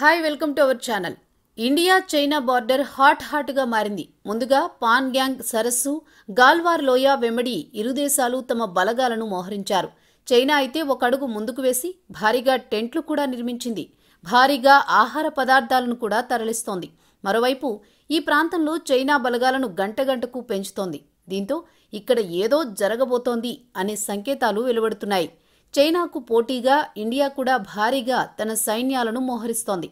hi welcome to our channel India China border hot హాట్గా మారింది ముందుగా పాన్ గ్యాంగ్ సరస్సు గాల్వార్ లోయ వెంబడి ఇరు దేశాలు తమ బలగాలను మోహరించారు చైనా అయితే ఒక అడుగు ముందుకు వేసి భారీగా టెంట్లు కూడా నిర్మించింది భారీగా ఆహార పదార్థాలను కూడా తరలిస్తోంది మరోవైపు ఈ ప్రాంతంలో చైనా బలగాలను గంటగంటకు పెంచుతోంది దీంతో ఇక్కడ ఏదో జరగబోతోంది అనే సంకేతాలు వెలువడుతున్నాయి చైనాకు పోటీగా ఇండియా కూడా భారీగా తన సైన్యాలను మోహరిస్తోంది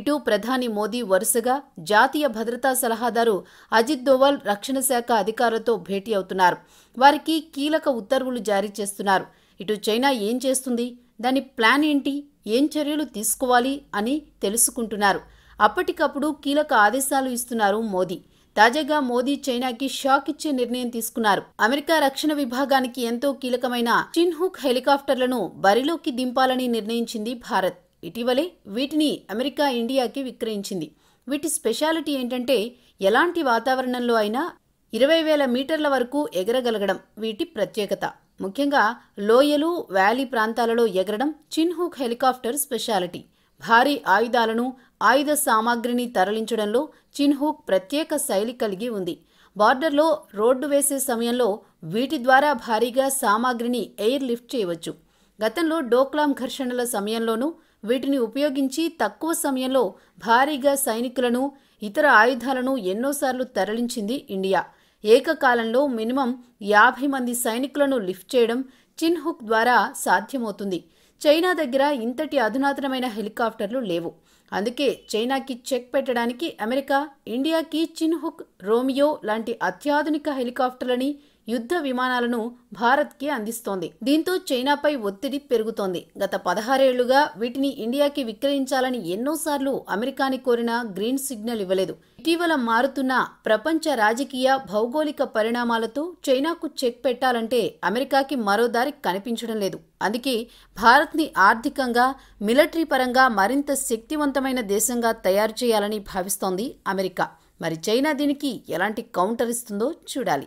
ఇటు ప్రధాని మోదీ వరుసగా జాతీయ భద్రతా సలహాదారు అజిత్ దోవల్ రక్షణ శాఖ అధికారులతో భేటీ అవుతున్నారు వారికి కీలక ఉత్తర్వులు జారీ చేస్తున్నారు ఇటు చైనా ఏం చేస్తుంది దాని ప్లాన్ ఏంటి ఏం చర్యలు తీసుకోవాలి అని తెలుసుకుంటున్నారు అప్పటికప్పుడు కీలక ఆదేశాలు ఇస్తున్నారు మోదీ తాజాగా మోదీ చైనాకి షాక్ ఇచ్చే నిర్ణయం తీసుకున్నారు అమెరికా రక్షణ విభాగానికి ఎంతో కీలకమైన చిన్హుక్ హెలికాప్టర్లను బరిలోకి దింపాలని నిర్ణయించింది భారత్ ఇటీవలే వీటిని అమెరికా ఇండియాకి విక్రయించింది వీటి స్పెషాలిటీ ఏంటంటే ఎలాంటి వాతావరణంలో అయినా ఇరవై వేల మీటర్ల వరకు ఎగరగలగడం వీటి ప్రత్యేకత ముఖ్యంగా లోయలు వ్యాలీ ప్రాంతాలలో ఎగరడం చిన్హుక్ హెలికాప్టర్ స్పెషాలిటీ భారీ ఆయుధాలను ఆయుధ సామాగ్రిని తరలించడంలో చిన్హూక్ ప్రత్యేక శైలి కలిగి ఉంది బార్డర్లో రోడ్డు వేసే సమయంలో వీటి ద్వారా భారీగా సామాగ్రిని ఎయిర్ లిఫ్ట్ చేయవచ్చు గతంలో డోక్లాం ఘర్షణల సమయంలోనూ వీటిని ఉపయోగించి తక్కువ సమయంలో భారీగా సైనికులను ఇతర ఆయుధాలను ఎన్నోసార్లు తరలించింది ఇండియా ఏకకాలంలో మినిమం యాభై మంది సైనికులను లిఫ్ట్ చేయడం చిన్హుక్ ద్వారా సాధ్యమవుతుంది చైనా దగ్గర ఇంతటి అధునాతనమైన హెలికాప్టర్లు లేవు అందుకే చైనాకి చెక్ పెట్టడానికి అమెరికా ఇండియాకి చిన్హుక్ రోమియో లాంటి అత్యాధునిక హెలికాప్టర్లని యుద్ధ విమానాలను భారత్కి అందిస్తోంది దీంతో చైనాపై ఒత్తిడి పెరుగుతోంది గత పదహారేళ్లుగా వీటిని ఇండియాకి విక్రయించాలని ఎన్నోసార్లు అమెరికాని కోరిన గ్రీన్ సిగ్నల్ ఇవ్వలేదు ఇటీవల మారుతున్న ప్రపంచ రాజకీయ భౌగోళిక పరిణామాలతో చైనాకు చెక్ పెట్టాలంటే అమెరికాకి మరో దారి కనిపించడం లేదు అందుకే భారత్ని ఆర్థికంగా మిలటరీ పరంగా మరింత శక్తివంతమైన దేశంగా తయారు చేయాలని భావిస్తోంది అమెరికా మరి చైనా దీనికి ఎలాంటి కౌంటర్ ఇస్తుందో చూడాలి